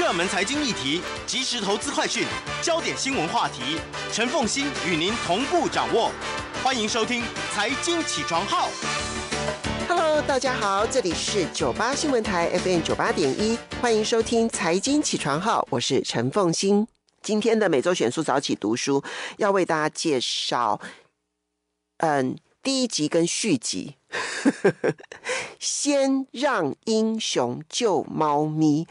热门财经议题、即时投资快讯、焦点新闻话题，陈凤欣与您同步掌握。欢迎收听《财经起床号》。Hello，大家好，这里是九八新闻台 FM 九八点一，欢迎收听《财经起床号》，我是陈凤欣。今天的每周选书早起读书，要为大家介绍，嗯，第一集跟续集，先让英雄救猫咪。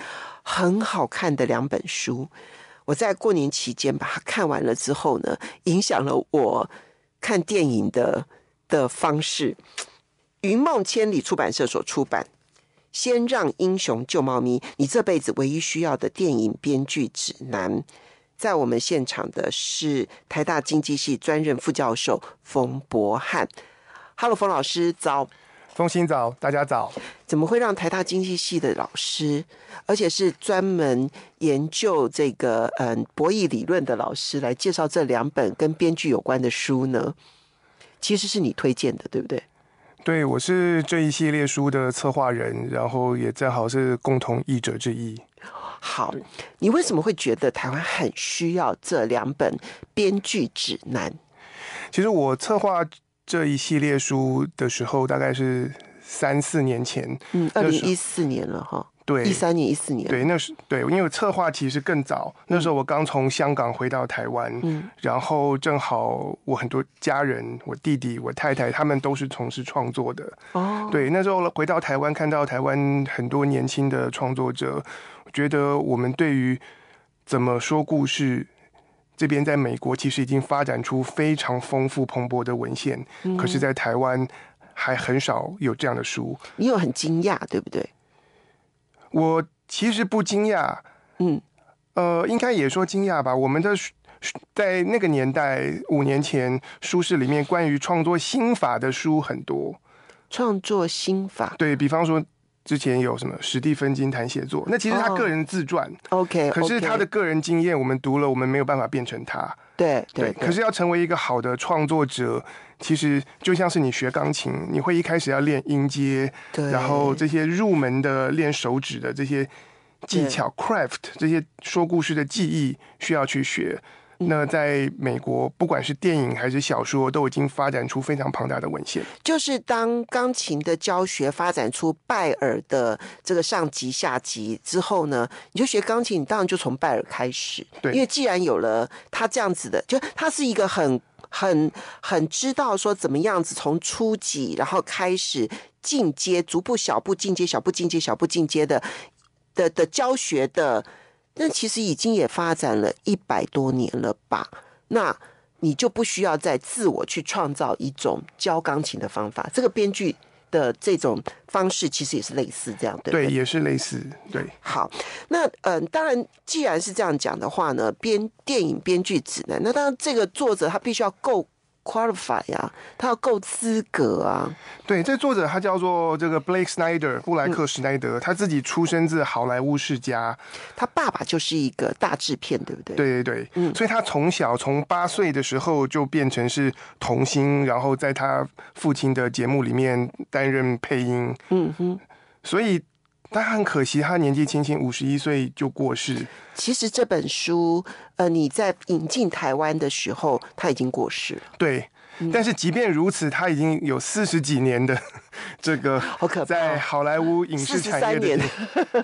很好看的两本书，我在过年期间把它看完了之后呢，影响了我看电影的的方式。云梦千里出版社所出版《先让英雄救猫咪》，你这辈子唯一需要的电影编剧指南。在我们现场的是台大经济系专任副教授冯博翰。Hello，冯老师早。中心早，大家早。怎么会让台大经济系的老师，而且是专门研究这个嗯博弈理论的老师来介绍这两本跟编剧有关的书呢？其实是你推荐的，对不对？对，我是这一系列书的策划人，然后也正好是共同译者之一。好，你为什么会觉得台湾很需要这两本编剧指南？其实我策划。这一系列书的时候，大概是三四年前，嗯，二零一四年了哈。对，一三年一四年。对，那是对，因为我策划其实更早。那时候我刚从香港回到台湾，嗯，然后正好我很多家人，我弟弟、我太太他们都是从事创作的。哦，对，那时候回到台湾，看到台湾很多年轻的创作者，我觉得我们对于怎么说故事。这边在美国其实已经发展出非常丰富蓬勃的文献，可是，在台湾还很少有这样的书。你有很惊讶，对不对？我其实不惊讶，嗯，呃，应该也说惊讶吧。我们的在那个年代，五年前，书市里面关于创作心法的书很多。创作心法，对比方说。之前有什么史蒂芬金谈写作？那其实他个人自传，OK，可是他的个人经验，我们读了，我们没有办法变成他。对对。可是要成为一个好的创作者，其实就像是你学钢琴，你会一开始要练音阶，然后这些入门的练手指的这些技巧，craft 这些说故事的技艺需要去学。那在美国，不管是电影还是小说，都已经发展出非常庞大的文献。就是当钢琴的教学发展出拜尔的这个上级下级之后呢，你就学钢琴，你当然就从拜尔开始。对，因为既然有了他这样子的，就他是一个很很很知道说怎么样子从初级然后开始进阶，逐步小步进阶，小步进阶，小步进阶的的的教学的。那其实已经也发展了一百多年了吧？那你就不需要再自我去创造一种教钢琴的方法。这个编剧的这种方式其实也是类似这样，对对？对，也是类似，对。好，那嗯，当然，既然是这样讲的话呢，编电影编剧指南，那当然这个作者他必须要够。qualify 啊，他要够资格啊。对，这作者他叫做这个 Blake Snyder，布莱克·史奈德，他自己出生自好莱坞世家，他爸爸就是一个大制片，对不对？对对对，嗯，所以他从小从八岁的时候就变成是童星，然后在他父亲的节目里面担任配音，嗯哼，所以。但很可惜，他年纪轻轻，五十一岁就过世。其实这本书，呃，你在引进台湾的时候，他已经过世了。对。但是即便如此，他已经有四十几年的 这个在好莱坞影视产业的，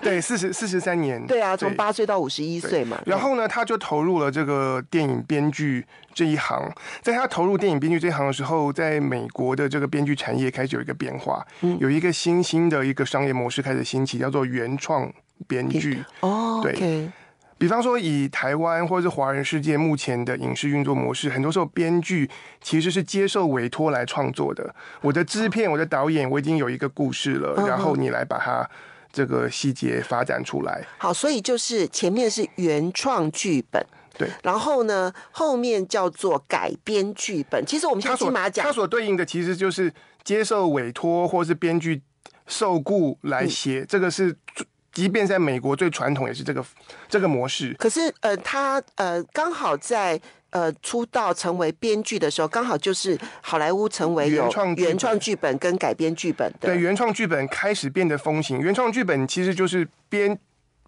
对四十四十三年。对啊，从八岁到五十一岁嘛。然后呢，他就投入了这个电影编剧这一行。在他投入电影编剧这一行的时候，在美国的这个编剧产业开始有一个变化，有一个新兴的一个商业模式开始兴起，叫做原创编剧。哦，对。比方说，以台湾或是华人世界目前的影视运作模式，很多时候编剧其实是接受委托来创作的。我的制片，我的导演，我已经有一个故事了，然后你来把它这个细节发展出来。好，所以就是前面是原创剧本，对。然后呢，后面叫做改编剧本。其实我们先起码讲，它所对应的其实就是接受委托或是编剧受雇来写，这个是。即便在美国最传统也是这个这个模式，可是呃，他呃刚好在呃出道成为编剧的时候，刚好就是好莱坞成为原创原创剧本跟改编剧本对原创剧本开始变得风行。原创剧本其实就是编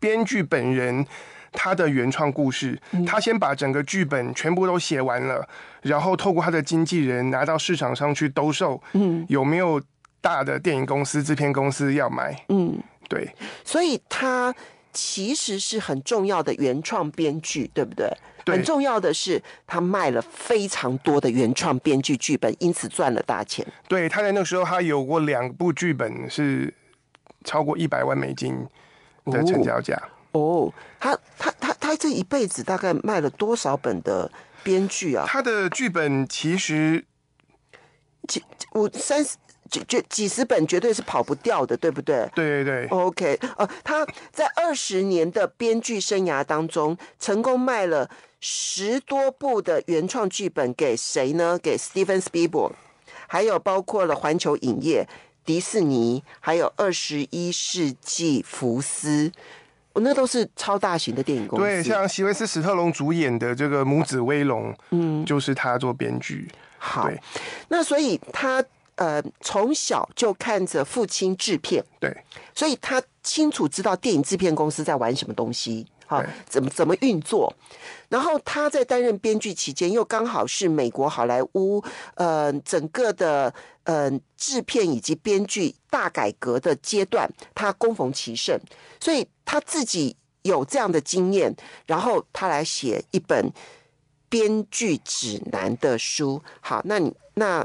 编剧本人他的原创故事，他先把整个剧本全部都写完了，然后透过他的经纪人拿到市场上去兜售。嗯，有没有大的电影公司制片公司要买？嗯。对，所以他其实是很重要的原创编剧，对不对？很重要的是他卖了非常多的原创编剧剧本，因此赚了大钱。对，他在那个时候他有过两部剧本是超过一百万美金的成交价。哦，他他他他这一辈子大概卖了多少本的编剧啊？他的剧本其实，其我三十。就就几十本绝对是跑不掉的，对不对？对对对。OK，哦，他在二十年的编剧生涯当中，成功卖了十多部的原创剧本给谁呢？给 Steven Spielberg，还有包括了环球影业、迪士尼，还有二十一世纪福斯，那都是超大型的电影公司。对，像席维斯·史特龙主演的这个《母子威龙》，嗯，就是他做编剧。好，那所以他。呃，从小就看着父亲制片，对，所以他清楚知道电影制片公司在玩什么东西，哈，怎么怎么运作。然后他在担任编剧期间，又刚好是美国好莱坞呃整个的呃制片以及编剧大改革的阶段，他攻逢其胜，所以他自己有这样的经验，然后他来写一本编剧指南的书。好，那你那。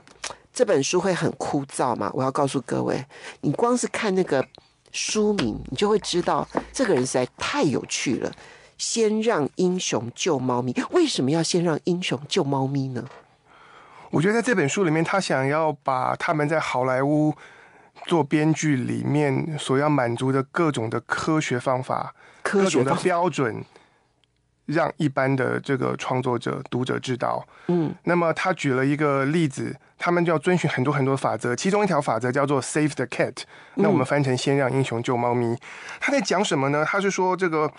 这本书会很枯燥吗？我要告诉各位，你光是看那个书名，你就会知道这个人实在太有趣了。先让英雄救猫咪，为什么要先让英雄救猫咪呢？我觉得在这本书里面，他想要把他们在好莱坞做编剧里面所要满足的各种的科学方法、各种的标准。让一般的这个创作者、读者知道，嗯，那么他举了一个例子，他们就要遵循很多很多法则，其中一条法则叫做 “save the cat”，那我们翻成“先让英雄救猫咪”。他在讲什么呢？他是说这个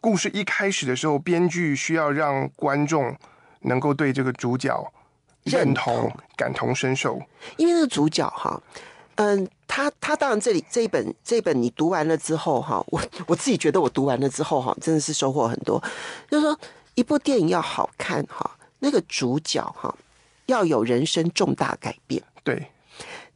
故事一开始的时候，编剧需要让观众能够对这个主角认同、感同身受，因为那个主角哈，嗯。他他当然，这里这一本这一本你读完了之后哈，我我自己觉得我读完了之后哈，真的是收获很多。就是说，一部电影要好看哈，那个主角哈要有人生重大改变。对，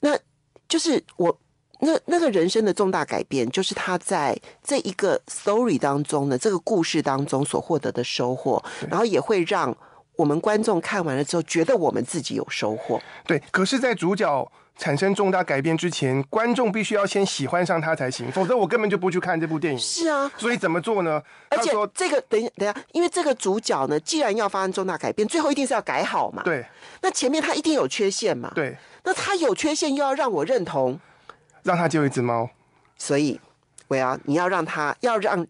那就是我那那个人生的重大改变，就是他在这一个 story 当中的这个故事当中所获得的收获，然后也会让我们观众看完了之后，觉得我们自己有收获。对，可是，在主角。产生重大改变之前，观众必须要先喜欢上他才行，否则我根本就不去看这部电影。是啊，所以怎么做呢？而说：“这个等一等一下，因为这个主角呢，既然要发生重大改变，最后一定是要改好嘛。对，那前面他一定有缺陷嘛。对，那他有缺陷又要让我认同，让他救一只猫。所以，我要你要让他，要让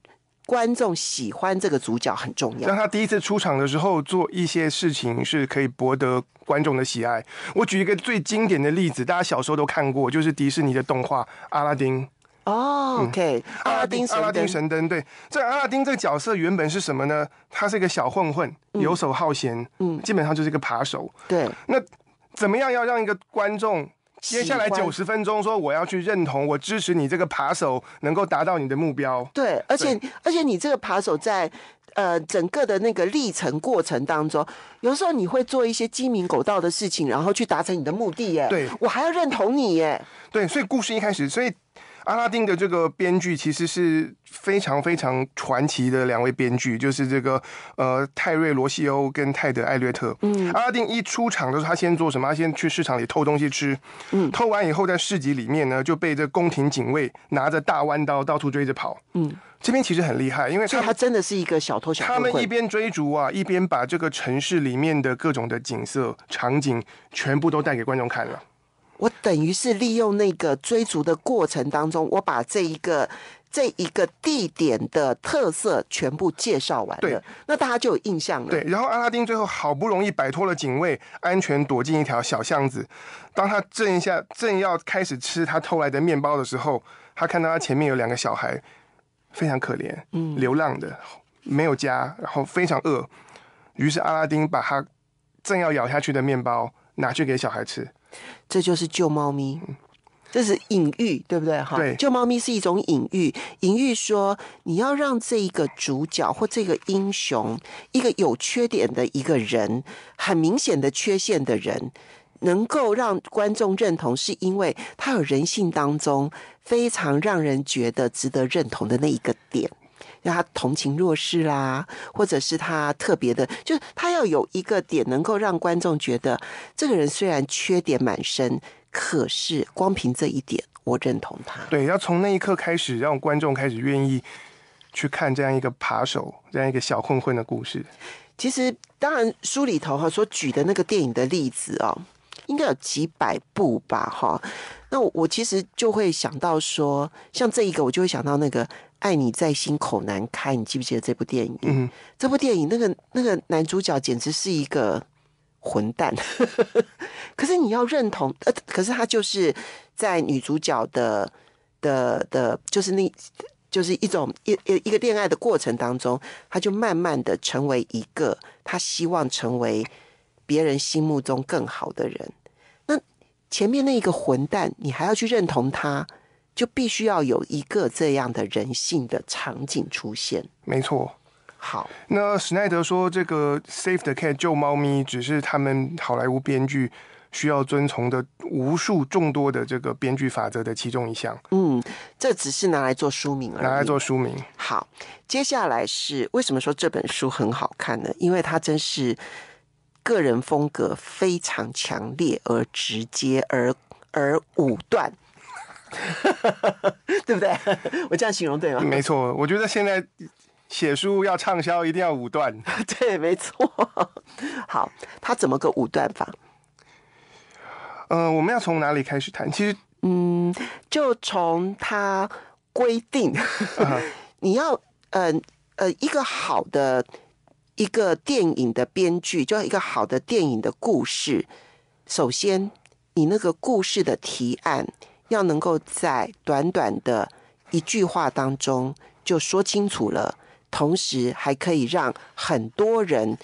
观众喜欢这个主角很重要。让他第一次出场的时候做一些事情，是可以博得。”观众的喜爱。我举一个最经典的例子，大家小时候都看过，就是迪士尼的动画《阿拉丁》。哦，OK，《阿拉丁》阿拉丁神灯，对。这阿拉丁这个角色原本是什么呢？他是一个小混混，游手好闲，嗯，基本上就是一个扒手。对。那怎么样要让一个观众接下来九十分钟说我要去认同我支持你这个扒手能够达到你的目标？对，而且而且你这个扒手在。呃，整个的那个历程过程当中，有时候你会做一些鸡鸣狗盗的事情，然后去达成你的目的耶。对，我还要认同你耶。对，所以故事一开始，所以。阿拉丁的这个编剧其实是非常非常传奇的两位编剧，就是这个呃泰瑞罗西欧跟泰德艾略特。嗯，阿拉丁一出场的时候，他先做什么？他先去市场里偷东西吃。嗯，偷完以后，在市集里面呢，就被这宫廷警卫拿着大弯刀到处追着跑。嗯，这边其实很厉害，因为他他真的是一个小偷小。他们一边追逐啊，一边把这个城市里面的各种的景色、场景全部都带给观众看了。我等于是利用那个追逐的过程当中，我把这一个这一个地点的特色全部介绍完了，那大家就有印象了。对，然后阿拉丁最后好不容易摆脱了警卫，安全躲进一条小巷子。当他正一下正要开始吃他偷来的面包的时候，他看到他前面有两个小孩，非常可怜，嗯，流浪的，没有家，然后非常饿。于是阿拉丁把他正要咬下去的面包拿去给小孩吃。这就是救猫咪，这是隐喻，对不对？哈，救猫咪是一种隐喻，隐喻说你要让这一个主角或这个英雄，一个有缺点的一个人，很明显的缺陷的人，能够让观众认同，是因为他有人性当中非常让人觉得值得认同的那一个点。让他同情弱势啦，或者是他特别的，就是他要有一个点能够让观众觉得，这个人虽然缺点满身，可是光凭这一点，我认同他。对，要从那一刻开始，让观众开始愿意去看这样一个扒手、这样一个小混混的故事。其实，当然书里头哈所举的那个电影的例子哦，应该有几百部吧哈。那我其实就会想到说，像这一个，我就会想到那个。爱你在心口难开，你记不记得这部电影？这部电影那个那个男主角简直是一个混蛋。可是你要认同，呃，可是他就是在女主角的的的，就是那，就是一种一一个恋爱的过程当中，他就慢慢的成为一个他希望成为别人心目中更好的人。那前面那一个混蛋，你还要去认同他？就必须要有一个这样的人性的场景出现。没错。好，那史奈德说这个 “save the cat” 救猫咪只是他们好莱坞编剧需要遵从的无数众多的这个编剧法则的其中一项。嗯，这只是拿来做书名。而已。拿来做书名。好，接下来是为什么说这本书很好看呢？因为它真是个人风格非常强烈而直接而而武断。对不对？我这样形容对吗？没错，我觉得现在写书要畅销，一定要五段。对，没错。好，他怎么个五段法？呃，我们要从哪里开始谈？其实，嗯，就从他规定你要呃呃一个好的一个电影的编剧，就要一个好的电影的故事。首先，你那个故事的提案。要能够在短短的一句话当中就说清楚了，同时还可以让很多人，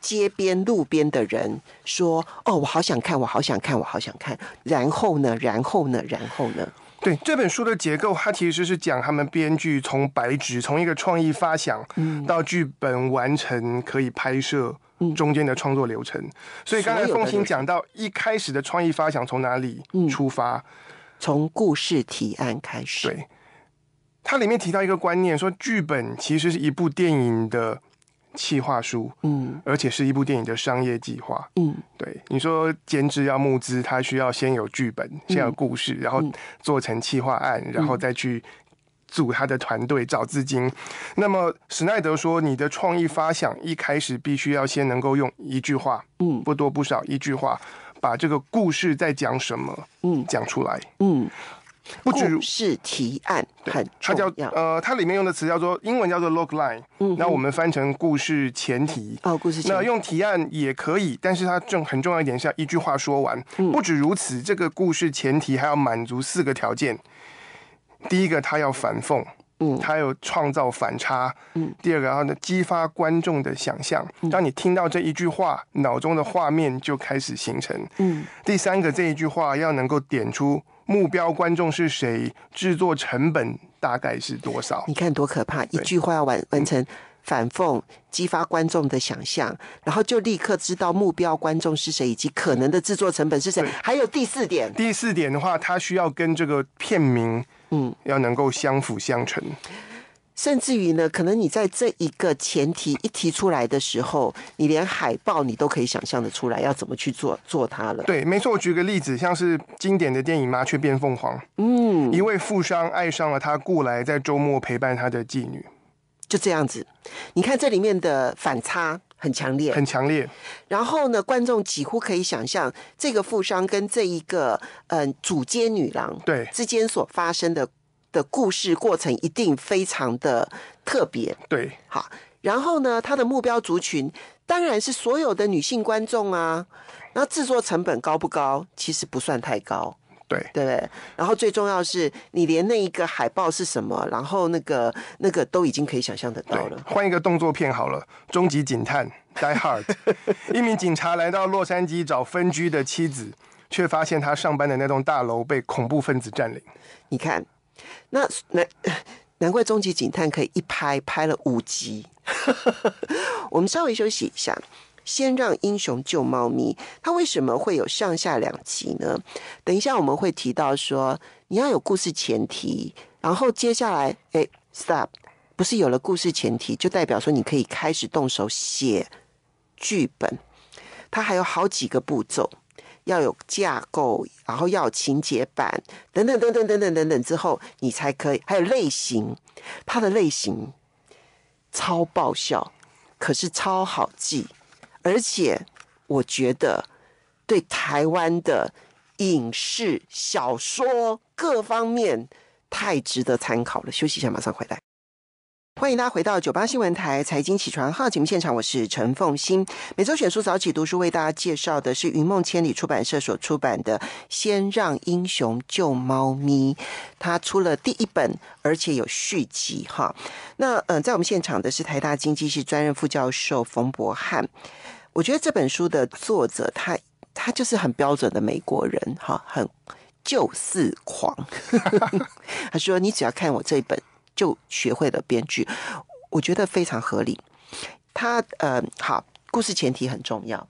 街边路边的人说：“哦，我好想看，我好想看，我好想看。”然后呢？然后呢？然后呢？对这本书的结构，它其实是讲他们编剧从白纸从一个创意发想到剧本完成可以拍摄中间的创作流程。所以刚才凤欣讲到一开始的创意发想从哪里出发？从故事提案开始，对，它里面提到一个观念，说剧本其实是一部电影的企划书，嗯，而且是一部电影的商业计划，嗯，对。你说监制要募资，他需要先有剧本，先有故事，然后做成企划案，然后再去组他的团队、找资金。那么史奈德说，你的创意发想一开始必须要先能够用一句话，嗯，不多不少一句话。把这个故事在讲什么？嗯，讲出来。嗯，不止是提案很它叫呃，它里面用的词叫做英文叫做 log line。嗯，那我们翻成故事前提哦，故事前那用提案也可以，但是它重很重要一点是要一句话说完。不止如此，这个故事前提还要满足四个条件。第一个，它要反讽。嗯，还有创造反差。嗯，第二个，然后呢，激发观众的想象。当你听到这一句话，脑中的画面就开始形成。嗯，第三个，这一句话要能够点出目标观众是谁，制作成本大概是多少。你看多可怕！一句话要完完成反讽，激发观众的想象，然后就立刻知道目标观众是谁，以及可能的制作成本是谁。还有第四点。第四点的话，它需要跟这个片名。嗯，要能够相辅相成，甚至于呢，可能你在这一个前提一提出来的时候，你连海报你都可以想象的出来要怎么去做做它了。对，没错。我举个例子，像是经典的电影《麻雀变凤凰》，嗯，一位富商爱上了他雇来在周末陪伴他的妓女，就这样子。你看这里面的反差。很强烈，很强烈。然后呢，观众几乎可以想象，这个富商跟这一个嗯，主街女郎对之间所发生的的故事过程，一定非常的特别。对，好。然后呢，他的目标族群当然是所有的女性观众啊。那制作成本高不高？其实不算太高。对对，然后最重要是你连那一个海报是什么，然后那个那个都已经可以想象得到了。换一个动作片好了，《终极警探》（Die Hard），一名警察来到洛杉矶找分居的妻子，却发现他上班的那栋大楼被恐怖分子占领。你看，那难难怪《终极警探》可以一拍拍了五集。我们稍微休息一下。先让英雄救猫咪，它为什么会有上下两集呢？等一下我们会提到说，你要有故事前提，然后接下来，哎，stop，不是有了故事前提，就代表说你可以开始动手写剧本。它还有好几个步骤，要有架构，然后要有情节版，等等等等等等等等之后，你才可以。还有类型，它的类型超爆笑，可是超好记。而且，我觉得对台湾的影视、小说各方面太值得参考了。休息一下，马上回来。欢迎大家回到九八新闻台财经起床号节目现场，我是陈凤欣。每周选书早起读书，为大家介绍的是云梦千里出版社所出版的《先让英雄救猫咪》，它出了第一本，而且有续集哈。那嗯，在我们现场的是台大经济系专任副教授冯博翰。我觉得这本书的作者他他就是很标准的美国人哈，很救世狂。他说：“你只要看我这本。”就学会了编剧，我觉得非常合理。他呃，好，故事前提很重要。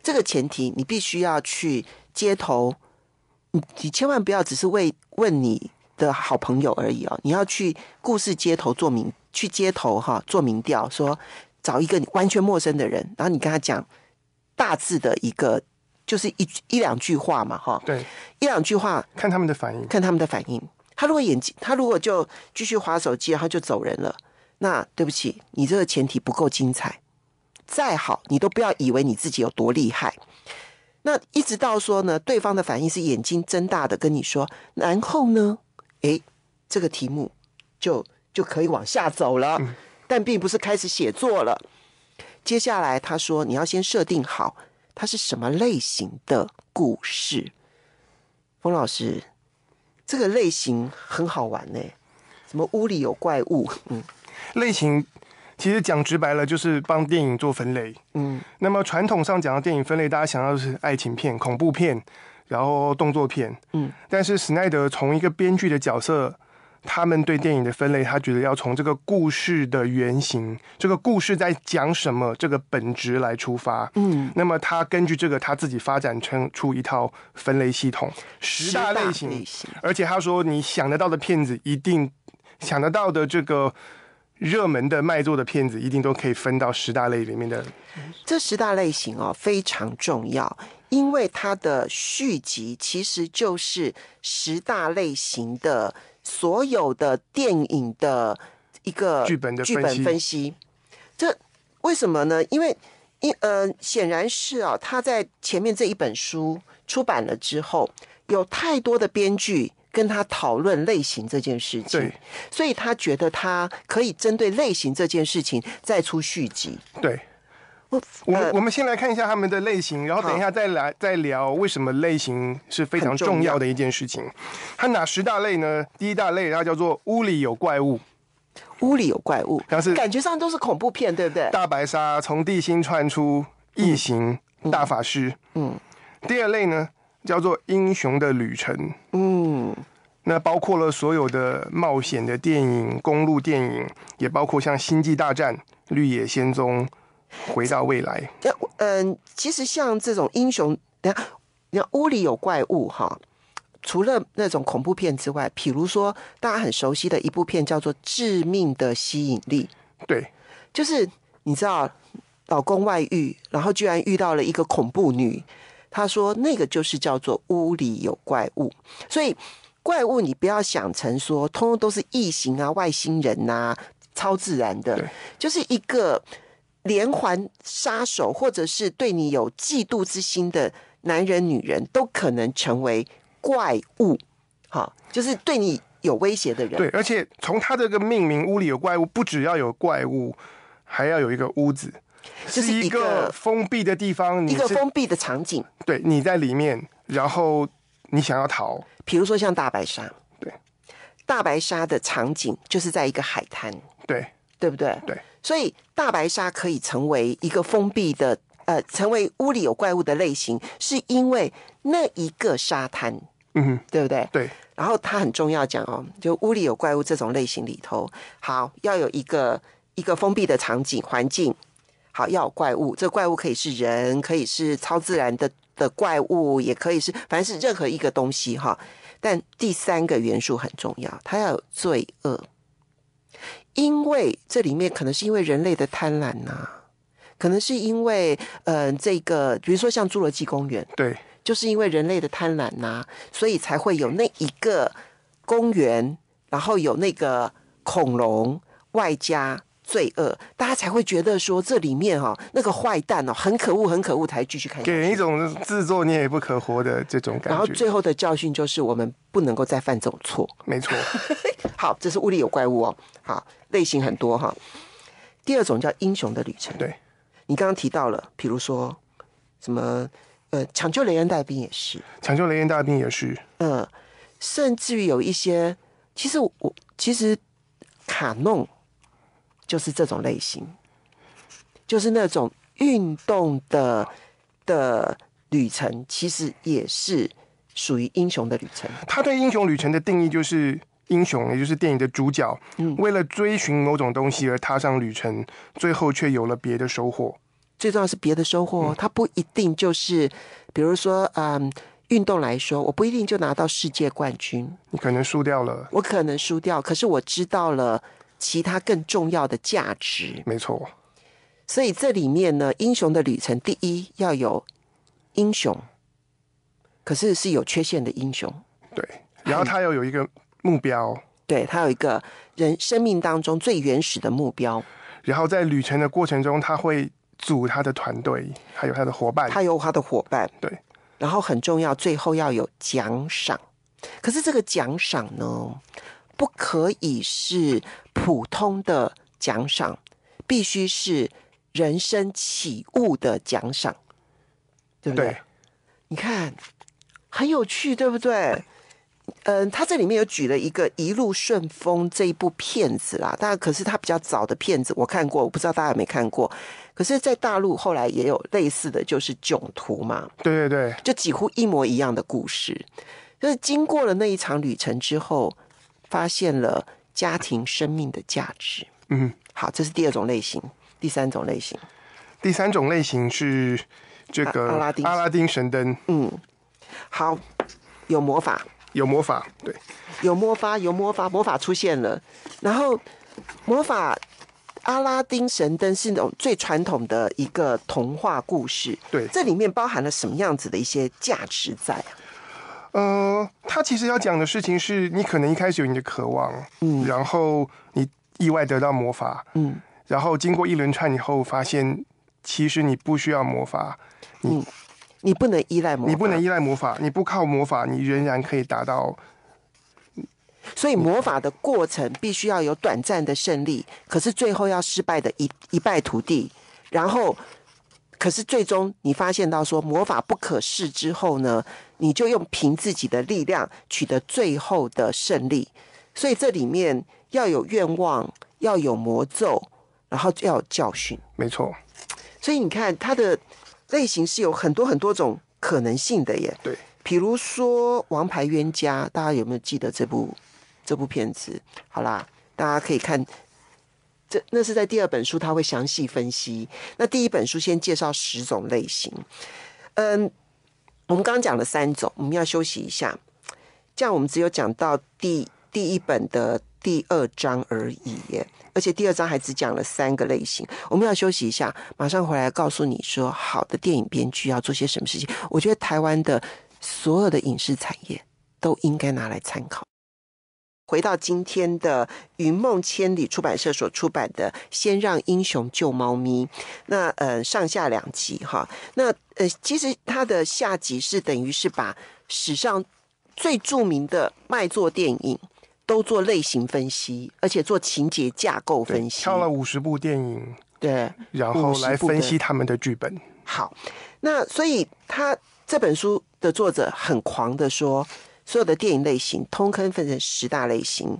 这个前提你必须要去街头，你你千万不要只是为问你的好朋友而已哦。你要去故事街头做民，去街头哈做民调，说找一个完全陌生的人，然后你跟他讲大致的一个，就是一一两句话嘛，哈。对，一两句话，看他们的反应，看他们的反应。他如果眼睛，他如果就继续划手机，然后就走人了。那对不起，你这个前提不够精彩。再好，你都不要以为你自己有多厉害。那一直到说呢，对方的反应是眼睛睁大的跟你说，然后呢，诶，这个题目就就可以往下走了，但并不是开始写作了。接下来他说，你要先设定好它是什么类型的故事，冯老师。这个类型很好玩呢，什么屋里有怪物？嗯，类型其实讲直白了就是帮电影做分类。嗯，那么传统上讲到电影分类，大家想到是爱情片、恐怖片，然后动作片。嗯，但是史奈德从一个编剧的角色。他们对电影的分类，他觉得要从这个故事的原型、这个故事在讲什么、这个本质来出发。嗯，那么他根据这个，他自己发展成出一套分类系统，十大类型。而且他说，你想得到的片子，一定想得到的这个热门的卖座的片子，一定都可以分到十大类里面的。这十大类型哦，非常重要，因为它的续集其实就是十大类型的。所有的电影的一个剧本的剧本分析，这为什么呢？因为，因呃，显然是啊，他在前面这一本书出版了之后，有太多的编剧跟他讨论类型这件事情，所以他觉得他可以针对类型这件事情再出续集。对。我我们先来看一下他们的类型，然后等一下再来再聊为什么类型是非常重要的一件事情。它哪十大类呢？第一大类它叫做屋里有怪物，屋里有怪物，像是感觉上都是恐怖片，对不对？大白鲨从地心窜出，异形，大法师，嗯。第二类呢叫做英雄的旅程，嗯，那包括了所有的冒险的电影、公路电影，也包括像《星际大战》《绿野仙踪》。回到未来，要嗯，其实像这种英雄，等下，你看屋里有怪物哈。除了那种恐怖片之外，比如说大家很熟悉的一部片叫做《致命的吸引力》，对，就是你知道老公外遇，然后居然遇到了一个恐怖女，她说那个就是叫做屋里有怪物。所以怪物你不要想成说，通通都是异形啊、外星人呐、超自然的，就是一个。连环杀手，或者是对你有嫉妒之心的男人、女人，都可能成为怪物。好，就是对你有威胁的人。对，而且从他这个命名“屋里有怪物”，不只要有怪物，还要有一个屋子，就是一个封闭的地方，一个封闭的场景。对，你在里面，然后你想要逃。比如说像大白鲨。对，大白鲨的场景就是在一个海滩。对。对不对？对，所以大白鲨可以成为一个封闭的，呃，成为屋里有怪物的类型，是因为那一个沙滩，嗯，对不对？对。然后它很重要讲哦，就屋里有怪物这种类型里头，好，要有一个一个封闭的场景环境，好，要有怪物，这怪物可以是人，可以是超自然的的怪物，也可以是，反正是任何一个东西哈。但第三个元素很重要，它要有罪恶。因为这里面可能是因为人类的贪婪呐，可能是因为嗯，这个比如说像《侏罗纪公园》，对，就是因为人类的贪婪呐，所以才会有那一个公园，然后有那个恐龙，外加。罪恶，大家才会觉得说这里面哈那个坏蛋哦很可恶，很可恶，才继续看，给人一种自作孽不可活的这种感觉。然后最后的教训就是我们不能够再犯这种错。没错，好，这是物理有怪物哦。好，类型很多哈。第二种叫英雄的旅程。对，你刚刚提到了，比如说什么呃，抢救雷恩大兵也是，抢救雷恩大兵也是。嗯，甚至于有一些，其实我其实卡弄。就是这种类型，就是那种运动的的旅程，其实也是属于英雄的旅程。他对英雄旅程的定义就是英雄，也就是电影的主角，为了追寻某种东西而踏上旅程，最后却有了别的收获。最重要是别的收获，他不一定就是，比如说，嗯，运动来说，我不一定就拿到世界冠军，你可能输掉了，我可能输掉，可是我知道了。其他更重要的价值，没错。所以这里面呢，英雄的旅程，第一要有英雄，可是是有缺陷的英雄。对。然后他要有一个目标，对他有一个人生命当中最原始的目标。然后在旅程的过程中，他会组他的团队，还有他的伙伴，他有他的伙伴。对。然后很重要，最后要有奖赏。可是这个奖赏呢，不可以是。普通的奖赏必须是人生起悟的奖赏，对不对？你看，很有趣，对不对？嗯，他这里面有举了一个《一路顺风》这一部片子啦，但可是他比较早的片子，我看过，我不知道大家有没有看过。可是，在大陆后来也有类似的就是《囧途》嘛，对对对，就几乎一模一样的故事，就是经过了那一场旅程之后，发现了。家庭生命的价值。嗯，好，这是第二种类型。第三种类型，第三种类型是这个阿拉丁阿拉丁神灯。嗯，好，有魔法，有魔法，对，有魔法，有魔法，魔法出现了。然后，魔法阿拉丁神灯是那种最传统的一个童话故事。对，这里面包含了什么样子的一些价值在啊？呃，他其实要讲的事情是，你可能一开始有你的渴望，嗯，然后你意外得到魔法，嗯，然后经过一轮串以后，发现其实你不需要魔法，你你不能依赖魔，法，你不能依赖魔法，你不靠魔法，你仍然可以达到。所以魔法的过程必须要有短暂的胜利，可是最后要失败的一一败涂地，然后可是最终你发现到说魔法不可视之后呢？你就用凭自己的力量取得最后的胜利，所以这里面要有愿望，要有魔咒，然后要有教训。没错，所以你看它的类型是有很多很多种可能性的耶。对，比如说《王牌冤家》，大家有没有记得这部这部片子？好啦，大家可以看，这那是在第二本书他会详细分析。那第一本书先介绍十种类型，嗯。我们刚刚讲了三种，我们要休息一下，这样我们只有讲到第第一本的第二章而已，而且第二章还只讲了三个类型。我们要休息一下，马上回来告诉你说，好的电影编剧要做些什么事情。我觉得台湾的所有的影视产业都应该拿来参考。回到今天的云梦千里出版社所出版的《先让英雄救猫咪》，那呃上下两集哈，那呃其实它的下集是等于是把史上最著名的卖座电影都做类型分析，而且做情节架构分析，挑了五十部电影，对，然后来分析他们的剧本。好，那所以他这本书的作者很狂的说。所有的电影类型通坑分成十大类型，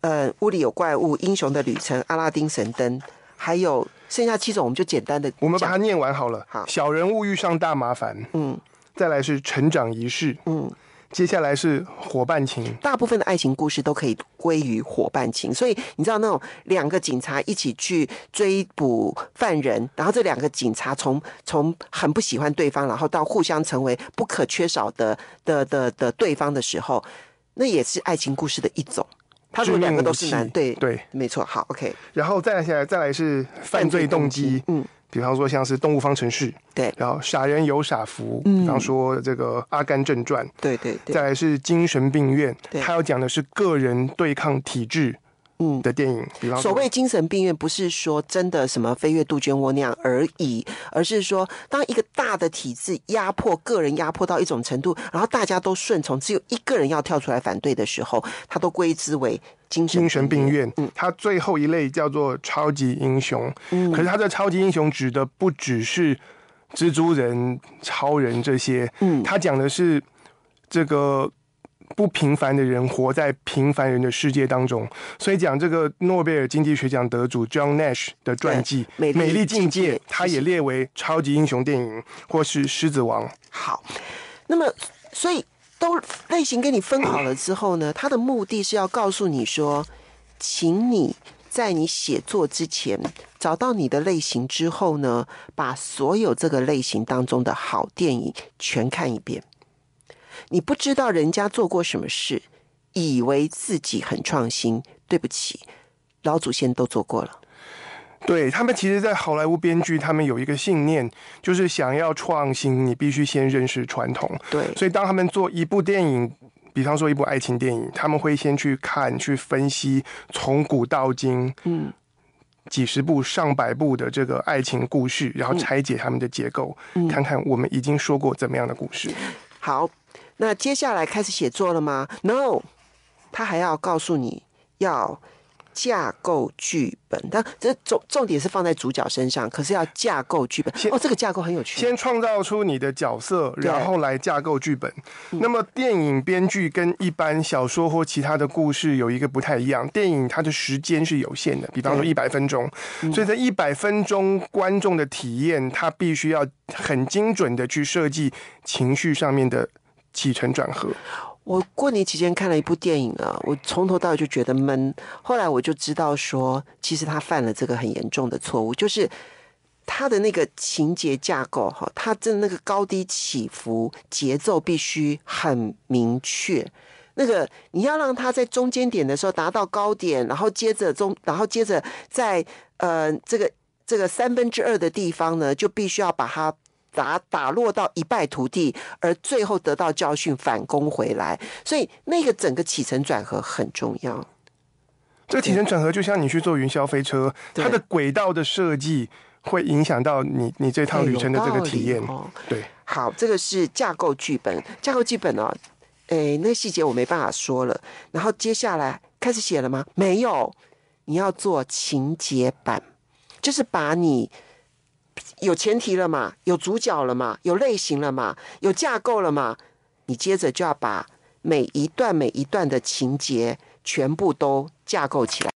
呃，屋里有怪物，英雄的旅程，阿拉丁神灯，还有剩下七种我们就简单的，我们把它念完好了。好，小人物遇上大麻烦。嗯，再来是成长仪式。嗯。接下来是伙伴情，大部分的爱情故事都可以归于伙伴情，所以你知道那种两个警察一起去追捕犯人，然后这两个警察从从很不喜欢对方，然后到互相成为不可缺少的的的的对方的时候，那也是爱情故事的一种。他说两个都是男，对对，没错。好，OK。然后再来，再来是犯罪动机，嗯。比方说，像是《动物方程式》，对，然后《傻人有傻福》。嗯。比方说，这个《阿甘正传》，对对对。再来是精神病院，它要讲的是个人对抗体制，嗯的电影。比方，所谓精神病院，不是说真的什么《飞跃杜鹃窝》那样而已，而是说，当一个大的体制压迫个人，压迫到一种程度，然后大家都顺从，只有一个人要跳出来反对的时候，它都归之为。精神病院，嗯，他最后一类叫做超级英雄。可是他的超级英雄指的不只是蜘蛛人、超人这些。嗯，他讲的是这个不平凡的人活在平凡人的世界当中。所以讲这个诺贝尔经济学奖得主 John Nash 的传记《美丽境界》，他也列为超级英雄电影或是狮子王。好，那么所以。都类型给你分好了之后呢，他的目的是要告诉你说，请你在你写作之前找到你的类型之后呢，把所有这个类型当中的好电影全看一遍。你不知道人家做过什么事，以为自己很创新，对不起，老祖先都做过了。对他们，其实，在好莱坞编剧，他们有一个信念，就是想要创新，你必须先认识传统。对，所以当他们做一部电影，比方说一部爱情电影，他们会先去看、去分析，从古到今，嗯，几十部、上百部的这个爱情故事，然后拆解他们的结构，看看我们已经说过怎么样的故事。好，那接下来开始写作了吗？No，他还要告诉你要。架构剧本，它这重重点是放在主角身上，可是要架构剧本哦。这个架构很有趣，先创造出你的角色，然后来架构剧本。那么电影编剧跟一般小说或其他的故事有一个不太一样，电影它的时间是有限的，比方说一百分钟，所以在一百分钟观众的体验，他必须要很精准的去设计情绪上面的起承转合。我过年期间看了一部电影啊，我从头到尾就觉得闷。后来我就知道说，其实他犯了这个很严重的错误，就是他的那个情节架构哈，他真的那个高低起伏节奏必须很明确。那个你要让他在中间点的时候达到高点，然后接着中，然后接着在呃这个这个三分之二的地方呢，就必须要把它打打落到一败涂地，而最后得到教训，反攻回来。所以那个整个起承转合很重要。这个起承转合就像你去坐云霄飞车，它的轨道的设计会影响到你你这趟旅程的这个体验。对，好，这个是架构剧本，架构剧本哦，哎，那细节我没办法说了。然后接下来开始写了吗？没有，你要做情节版，就是把你。有前提了嘛？有主角了嘛？有类型了嘛？有架构了嘛？你接着就要把每一段每一段的情节全部都架构起来。